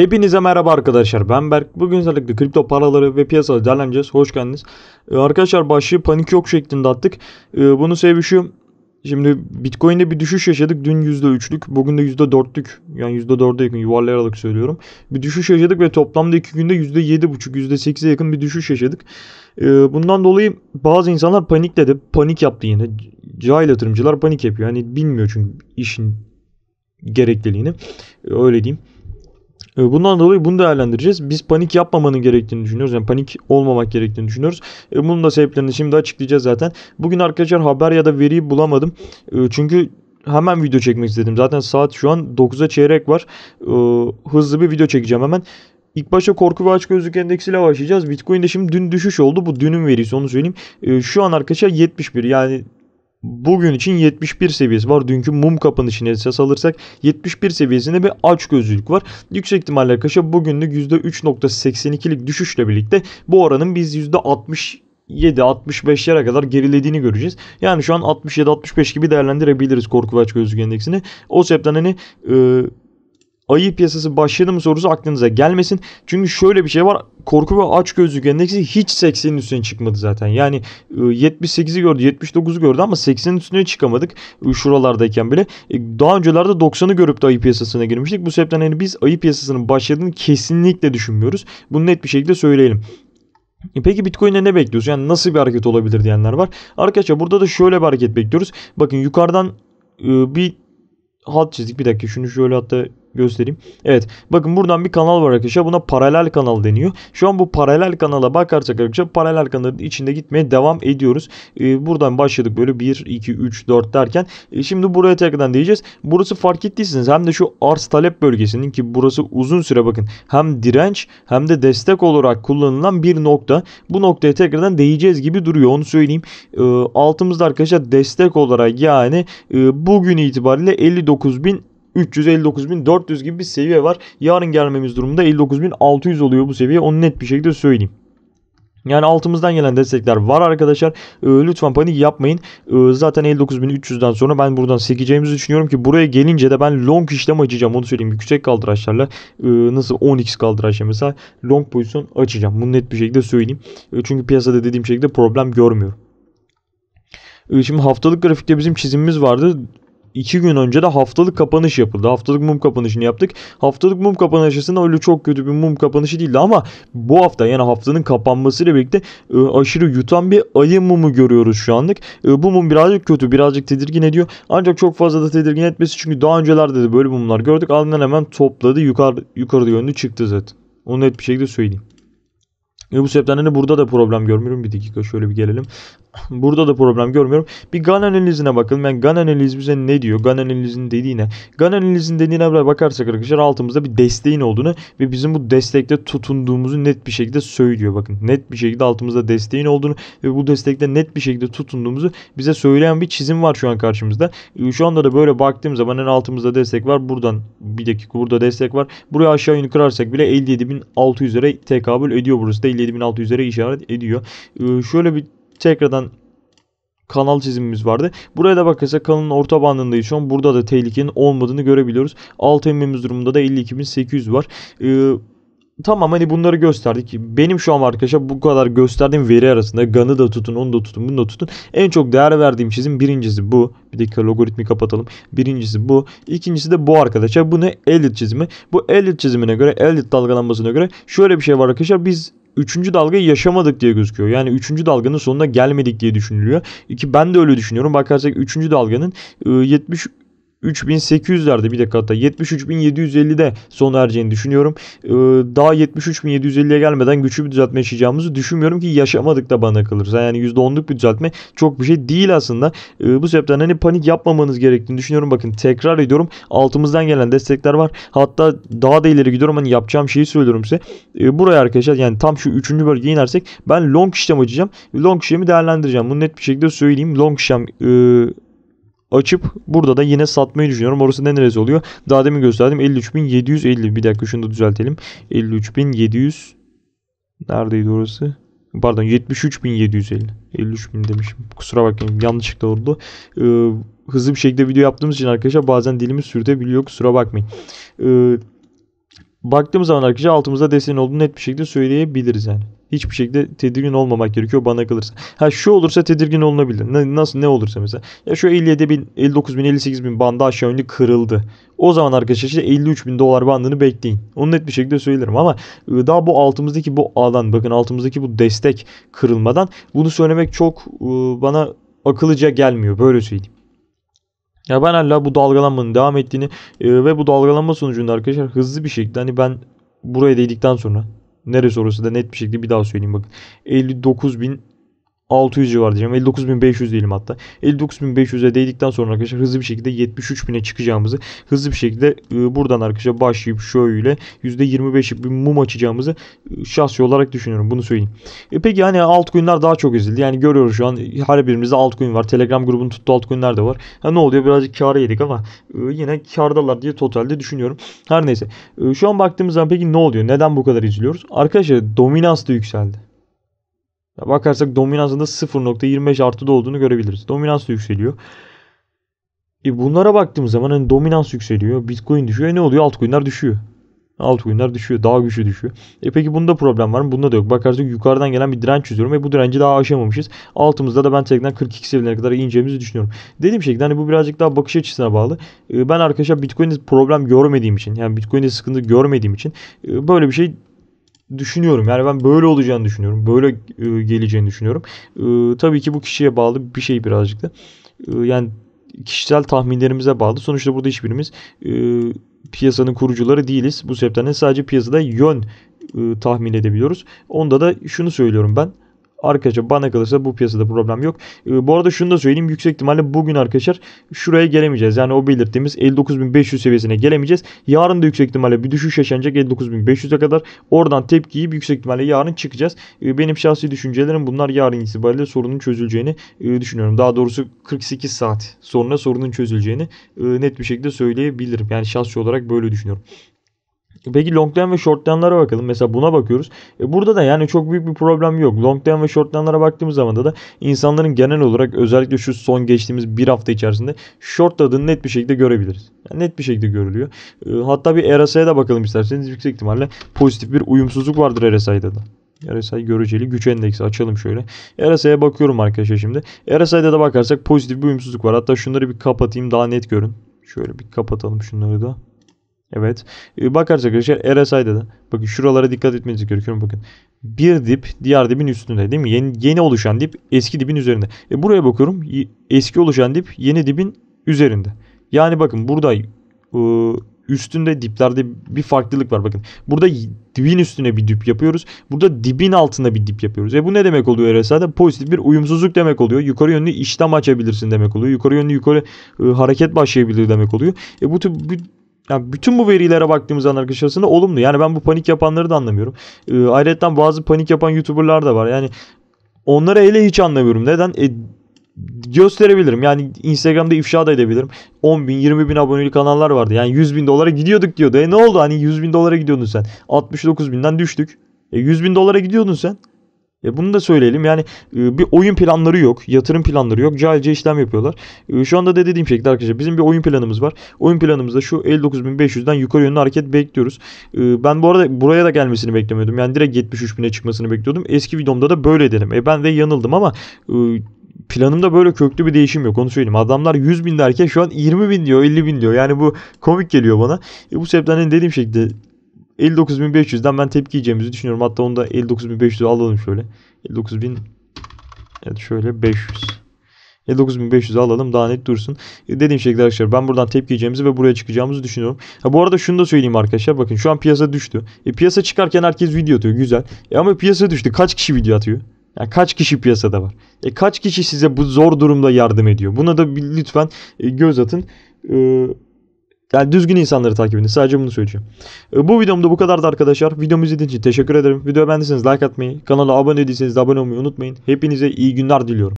Hepinize merhaba arkadaşlar. Ben Berk. Bugün özellikle kripto paraları ve piyasaları değerlendireceğiz. Hoş geldiniz. Ee, arkadaşlar başlığı panik yok şeklinde attık. Ee, bunun sebebi şu. Şimdi Bitcoin'de bir düşüş yaşadık. Dün %3'lük, bugün de %4'lük. Yani %4'e yakın yuvarlayarak söylüyorum. Bir düşüş yaşadık ve toplamda 2 günde %7,5, %8'e yakın bir düşüş yaşadık. Ee, bundan dolayı bazı insanlar panikledi. Panik yaptı yine. Cahil yatırımcılar panik yapıyor. Yani bilmiyor çünkü işin gerekliliğini. Ee, öyle diyeyim. Ee, bundan dolayı bunu değerlendireceğiz. Biz panik yapmamanın gerektiğini düşünüyoruz. Yani panik olmamak gerektiğini düşünüyoruz. Ee, bunun da sebeplerini şimdi açıklayacağız zaten. Bugün arkadaşlar haber ya da veriyi bulamadım. Ee, çünkü hemen video çekmek istedim. Zaten saat şu an 9'a çeyrek var. Hızlı bir video çekeceğim hemen. İlk başta korku ve açgözlük endeksiyle başlayacağız. Bitcoin'de şimdi dün düşüş oldu. Bu dünün verisi onu söyleyeyim. Şu an arkadaşlar 71 yani bugün için 71 seviyesi var. Dünkü mum kapanışını esas alırsak 71 seviyesinde bir aç gözlülük var. Yüksek ihtimalle arkadaşlar bugünlük %3.82'lik düşüşle birlikte bu oranın biz %60 7-65'lere kadar gerilediğini göreceğiz. Yani şu an 67-65 gibi değerlendirebiliriz korku ve açgözlük endeksini. O sebepten hani e, ayı piyasası başladı mı sorusu aklınıza gelmesin. Çünkü şöyle bir şey var. Korku ve aç gözlük endeksi hiç 80'in üstüne çıkmadı zaten. Yani 78'i ıı, gördü, 79'u gördü ama 80'in üstüne çıkamadık ıı, şuralardayken bile. E, daha öncelerde 90'ı görüp de ayı piyasasına girmiştik. Bu sebepten yani biz ayı piyasasının başladığını kesinlikle düşünmüyoruz. Bunu net bir şekilde söyleyelim. E, peki Bitcoin'e ne bekliyoruz? Yani nasıl bir hareket olabilir diyenler var. Arkadaşlar burada da şöyle bir hareket bekliyoruz. Bakın yukarıdan ıı, bir hat çizdik. Bir dakika şunu şöyle hatta göstereyim. Evet bakın buradan bir kanal var arkadaşlar. Buna paralel kanal deniyor. Şu an bu paralel kanala bakarsak arkadaşlar paralel kanalın içinde gitmeye devam ediyoruz. Ee, buradan başladık böyle 1, 2, 3, 4 derken. E, şimdi buraya tekrardan diyeceğiz. Burası fark ettiyseniz hem de şu arz talep bölgesinin ki burası uzun süre bakın hem direnç hem de destek olarak kullanılan bir nokta. Bu noktaya tekrardan değeceğiz gibi duruyor onu söyleyeyim. E, altımızda arkadaşlar destek olarak yani e, bugün itibariyle 59.000 359.400 gibi bir seviye var. Yarın gelmemiz durumunda 59.600 oluyor bu seviye. Onu net bir şekilde söyleyeyim. Yani altımızdan gelen destekler var arkadaşlar. Ee, lütfen panik yapmayın. Ee, zaten 59.300'den sonra ben buradan sekeceğimizi düşünüyorum ki buraya gelince de ben long işlem açacağım. Onu söyleyeyim. Yüksek kaldıraçlarla e, nasıl 10x kaldıraçla mesela long pozisyon açacağım. Bunu net bir şekilde söyleyeyim. E, çünkü piyasada dediğim şekilde problem görmüyorum. Ee, şimdi haftalık grafikte bizim çizimimiz vardı iki gün önce de haftalık kapanış yapıldı. Haftalık mum kapanışını yaptık. Haftalık mum kapanışısında öyle çok kötü bir mum kapanışı değildi ama bu hafta yani haftanın kapanmasıyla birlikte e, aşırı yutan bir ayı mumu görüyoruz şu anlık. E, bu mum birazcık kötü birazcık tedirgin ediyor. Ancak çok fazla da tedirgin etmesi çünkü daha öncelerde de böyle mumlar gördük. Ardından hemen topladı yukarı, yukarıda yönlü çıktı zaten. Onu net bir şekilde söyleyeyim. E bu sebepten de burada da problem görmüyorum. Bir dakika şöyle bir gelelim. Burada da problem görmüyorum. Bir gun analizine bakalım. Yani gun analiz bize ne diyor? Gun analizin dediğine. Gun analizin dediğine bakarsak arkadaşlar altımızda bir desteğin olduğunu ve bizim bu destekte tutunduğumuzu net bir şekilde söylüyor. Bakın net bir şekilde altımızda desteğin olduğunu ve bu destekte net bir şekilde tutunduğumuzu bize söyleyen bir çizim var şu an karşımızda. Ee, şu anda da böyle baktığım zaman en altımızda destek var. Buradan bir dakika burada destek var. Buraya aşağı yönü kırarsak bile 57.600'lere tekabül ediyor burası da 57.600'lere işaret ediyor. Ee, şöyle bir tekrardan kanal çizimimiz vardı. Buraya da bakarsak kanalın orta bandındayız şu an. Burada da tehlikenin olmadığını görebiliyoruz. Alt emmemiz durumunda da 52.800 var. Ee, tamam hani bunları gösterdik. Benim şu an arkadaşlar bu kadar gösterdiğim veri arasında Gun'ı da tutun, onu da tutun, bunu da tutun. En çok değer verdiğim çizim birincisi bu. Bir dakika logaritmi kapatalım. Birincisi bu. İkincisi de bu arkadaşlar. Bu ne? Elit çizimi. Bu elit çizimine göre, elit dalgalanmasına göre şöyle bir şey var arkadaşlar. Biz üçüncü dalgayı yaşamadık diye gözüküyor. Yani üçüncü dalganın sonuna gelmedik diye düşünülüyor. Ki ben de öyle düşünüyorum. Bakarsak üçüncü dalganın 70 ıı, 3800'lerde bir dakika hatta 73.750'de son ereceğini düşünüyorum. Ee, daha 73.750'ye gelmeden güçlü bir düzeltme yaşayacağımızı düşünmüyorum ki yaşamadık da bana kalırsa. Yani %10'luk bir düzeltme çok bir şey değil aslında. Ee, bu sebepten hani panik yapmamanız gerektiğini düşünüyorum. Bakın tekrar ediyorum altımızdan gelen destekler var. Hatta daha da ileri gidiyorum hani yapacağım şeyi söylüyorum size. Ee, buraya arkadaşlar yani tam şu 3. bölgeye inersek ben long işlem açacağım. Long işlemi değerlendireceğim. Bunu net bir şekilde söyleyeyim. Long işlem e, açıp burada da yine satmayı düşünüyorum. Orası da neresi oluyor? Daha demin gösterdim 53.750 bir dakika şunu da düzeltelim. 53.700 neredeydi orası? Pardon 73.750 53.000 demişim. Kusura bakmayın yanlışlıkla oldu. Ee, hızlı bir şekilde video yaptığımız için arkadaşlar bazen dilimiz sürtebiliyor. Kusura bakmayın. Ee, Baktığımız zaman arkadaşlar altımızda desen olduğunu net bir şekilde söyleyebiliriz yani. Hiçbir şekilde tedirgin olmamak gerekiyor bana kalırsa. Ha şu olursa tedirgin olunabilir. Ne, nasıl ne olursa mesela. Ya şu 57 bin, 59 bin, 58 bin bandı aşağı yönlü kırıldı. O zaman arkadaşlar işte 53 bin dolar bandını bekleyin. Onu net bir şekilde söylerim ama e, daha bu altımızdaki bu alan bakın altımızdaki bu destek kırılmadan bunu söylemek çok e, bana akıllıca gelmiyor böyle söyleyeyim. Ya ben hala bu dalgalanmanın devam ettiğini e, ve bu dalgalanma sonucunda arkadaşlar hızlı bir şekilde hani ben buraya değdikten sonra neresi orası da net bir şekilde bir daha söyleyeyim bakın. 59 bin 600 civarı diyeceğim. 59.500 diyelim hatta. 59.500'e değdikten sonra arkadaşlar hızlı bir şekilde 73.000'e çıkacağımızı hızlı bir şekilde e, buradan arkadaşlar başlayıp şöyle %25'lik bir mum açacağımızı e, şahsi olarak düşünüyorum. Bunu söyleyeyim. E peki hani altcoin'ler daha çok ezildi. Yani görüyoruz şu an her birimizde altcoin var. Telegram grubunun tuttu altcoin'ler de var. Ha, ne oluyor? Birazcık kâra yedik ama e, yine kârdalar diye totalde düşünüyorum. Her neyse. E, şu an baktığımız zaman peki ne oluyor? Neden bu kadar izliyoruz Arkadaşlar dominans da yükseldi. Bakarsak dominansında 0.25 artı da olduğunu görebiliriz. Dominans yükseliyor. E bunlara baktığım zaman hani dominans yükseliyor. Bitcoin düşüyor. E ne oluyor? Altcoin'ler düşüyor. Altcoin'ler düşüyor. Daha güçlü düşüyor. E peki bunda problem var mı? Bunda da yok. Bakarsak yukarıdan gelen bir direnç çiziyorum ve bu direnci daha aşamamışız. Altımızda da ben tekrardan 42 seviyelerine kadar ineceğimizi düşünüyorum. Dediğim şekilde hani bu birazcık daha bakış açısına bağlı. E ben arkadaşlar Bitcoin'de problem görmediğim için yani Bitcoin'de sıkıntı görmediğim için e böyle bir şey düşünüyorum. Yani ben böyle olacağını düşünüyorum. Böyle e, geleceğini düşünüyorum. E, tabii ki bu kişiye bağlı bir şey birazcık da. E, yani kişisel tahminlerimize bağlı. Sonuçta burada hiçbirimiz e, piyasanın kurucuları değiliz. Bu sebepten de sadece piyasada yön e, tahmin edebiliyoruz. Onda da şunu söylüyorum ben. Arkadaşlar bana kalırsa bu piyasada problem yok. Ee, bu arada şunu da söyleyeyim. Yüksek ihtimalle bugün arkadaşlar şuraya gelemeyeceğiz. Yani o belirttiğimiz 59.500 seviyesine gelemeyeceğiz. Yarın da yüksek ihtimalle bir düşüş yaşanacak 59.500'e kadar. Oradan tepkiyi yiyip yüksek ihtimalle yarın çıkacağız. Ee, benim şahsi düşüncelerim bunlar yarın itibariyle sorunun çözüleceğini e, düşünüyorum. Daha doğrusu 48 saat sonra sorunun çözüleceğini e, net bir şekilde söyleyebilirim. Yani şahsi olarak böyle düşünüyorum. Peki long term ve short term'lara bakalım. Mesela buna bakıyoruz. E burada da yani çok büyük bir problem yok. Long term ve short term'lara baktığımız zaman da insanların genel olarak özellikle şu son geçtiğimiz bir hafta içerisinde short adını net bir şekilde görebiliriz. Yani net bir şekilde görülüyor. E, hatta bir RSI'ye de bakalım isterseniz. Yüksek ihtimalle pozitif bir uyumsuzluk vardır RSI'de de. RSI göreceli güç endeksi açalım şöyle. RSI'ye bakıyorum arkadaşlar şimdi. RSI'de de bakarsak pozitif bir uyumsuzluk var. Hatta şunları bir kapatayım daha net görün. Şöyle bir kapatalım şunları da. Evet. E, Bakarsak arkadaşlar RSI dedi. Bakın şuralara dikkat etmeniz gerekiyor. Bakın. Bir dip diğer dibin üstünde değil mi? Yeni, yeni oluşan dip eski dibin üzerinde. E buraya bakıyorum. Eski oluşan dip yeni dibin üzerinde. Yani bakın burada e, üstünde diplerde bir farklılık var. Bakın burada dibin üstüne bir dip yapıyoruz. Burada dibin altında bir dip yapıyoruz. E bu ne demek oluyor RSA'da? Pozitif bir uyumsuzluk demek oluyor. Yukarı yönlü işlem açabilirsin demek oluyor. Yukarı yönlü yukarı e, hareket başlayabilir demek oluyor. E bu, bu yani bütün bu verilere baktığımız zaman arkadaşlar aslında olumlu. Yani ben bu panik yapanları da anlamıyorum. Ee, ayrıca bazı panik yapan YouTuber'lar da var. Yani onları hele hiç anlamıyorum. Neden? E, gösterebilirim. Yani Instagram'da ifşa da edebilirim. 10 bin 20 bin aboneli kanallar vardı. Yani 100 bin dolara gidiyorduk diyordu. E ne oldu hani 100 bin dolara gidiyordun sen. 69 binden düştük. E 100 bin dolara gidiyordun sen. E bunu da söyleyelim. Yani ıı, bir oyun planları yok. Yatırım planları yok. Cahilce işlem yapıyorlar. E, şu anda da dediğim şekilde arkadaşlar bizim bir oyun planımız var. Oyun planımızda şu 59.500'den yukarı yönlü hareket bekliyoruz. ben bu arada buraya da gelmesini beklemiyordum. Yani direkt 73.000'e çıkmasını bekliyordum. Eski videomda da böyle dedim. E ben de yanıldım ama e, planımda böyle köklü bir değişim yok onu söyleyeyim. Adamlar 100 bin derken şu an 20.000 diyor 50.000 diyor. Yani bu komik geliyor bana. E, bu sebepten dediğim şekilde 59.500'den ben tepki yiyeceğimizi düşünüyorum. Hatta onu da 59.500'ü alalım şöyle. 59.000 Evet şöyle 500. 59.500'ü alalım daha net dursun. E, dediğim şekilde arkadaşlar ben buradan tepki yiyeceğimizi ve buraya çıkacağımızı düşünüyorum. Ha, bu arada şunu da söyleyeyim arkadaşlar bakın şu an piyasa düştü. E, piyasa çıkarken herkes video atıyor güzel. E, ama piyasa düştü kaç kişi video atıyor? Yani kaç kişi piyasada var? E, kaç kişi size bu zor durumda yardım ediyor? Buna da bir, lütfen e, göz atın. Eee yani düzgün insanları takip edin. Sadece bunu söyleyeceğim. E, bu videomda bu kadardı arkadaşlar. Videomu izlediğiniz için teşekkür ederim. Videoyu beğendiyseniz like atmayı, kanala abone değilseniz de abone olmayı unutmayın. Hepinize iyi günler diliyorum.